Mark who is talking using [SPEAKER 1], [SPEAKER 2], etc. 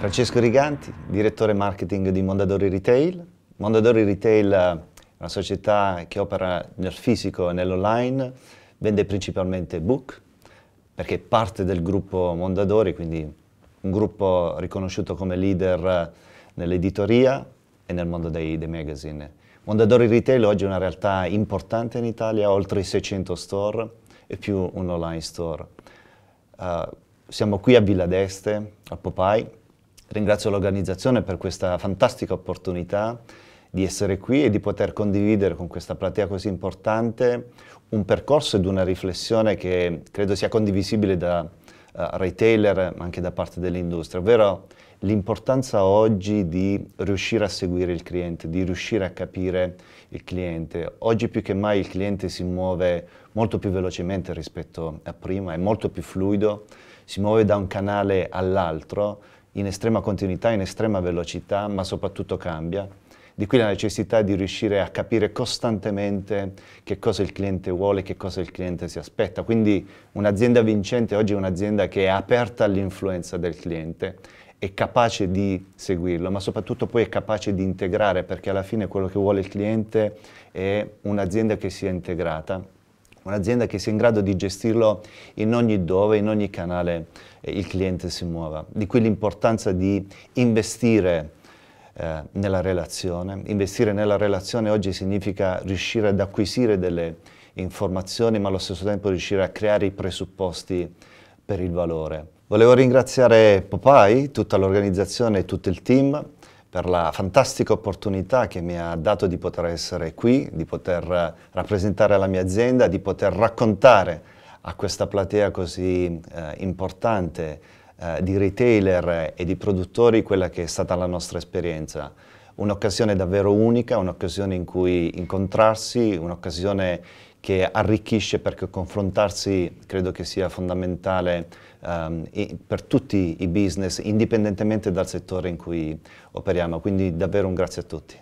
[SPEAKER 1] Francesco Riganti, direttore marketing di Mondadori Retail. Mondadori Retail è una società che opera nel fisico e nell'online, vende principalmente book, perché è parte del gruppo Mondadori, quindi un gruppo riconosciuto come leader nell'editoria e nel mondo dei, dei magazine. Mondadori Retail oggi è una realtà importante in Italia, oltre i 600 store e più un online store. Uh, siamo qui a Villa d'Este, a Popeye, Ringrazio l'organizzazione per questa fantastica opportunità di essere qui e di poter condividere con questa platea così importante un percorso ed una riflessione che credo sia condivisibile da uh, retailer ma anche da parte dell'industria, ovvero l'importanza oggi di riuscire a seguire il cliente, di riuscire a capire il cliente. Oggi più che mai il cliente si muove molto più velocemente rispetto a prima, è molto più fluido, si muove da un canale all'altro in estrema continuità, in estrema velocità, ma soprattutto cambia. Di qui la necessità di riuscire a capire costantemente che cosa il cliente vuole, che cosa il cliente si aspetta. Quindi un'azienda vincente oggi è un'azienda che è aperta all'influenza del cliente, è capace di seguirlo, ma soprattutto poi è capace di integrare, perché alla fine quello che vuole il cliente è un'azienda che sia integrata un'azienda che sia in grado di gestirlo in ogni dove, in ogni canale eh, il cliente si muova. Di qui l'importanza di investire eh, nella relazione. Investire nella relazione oggi significa riuscire ad acquisire delle informazioni, ma allo stesso tempo riuscire a creare i presupposti per il valore. Volevo ringraziare Popai, tutta l'organizzazione e tutto il team per la fantastica opportunità che mi ha dato di poter essere qui, di poter eh, rappresentare la mia azienda, di poter raccontare a questa platea così eh, importante eh, di retailer e di produttori quella che è stata la nostra esperienza un'occasione davvero unica, un'occasione in cui incontrarsi, un'occasione che arricchisce perché confrontarsi credo che sia fondamentale um, per tutti i business, indipendentemente dal settore in cui operiamo. Quindi davvero un grazie a tutti.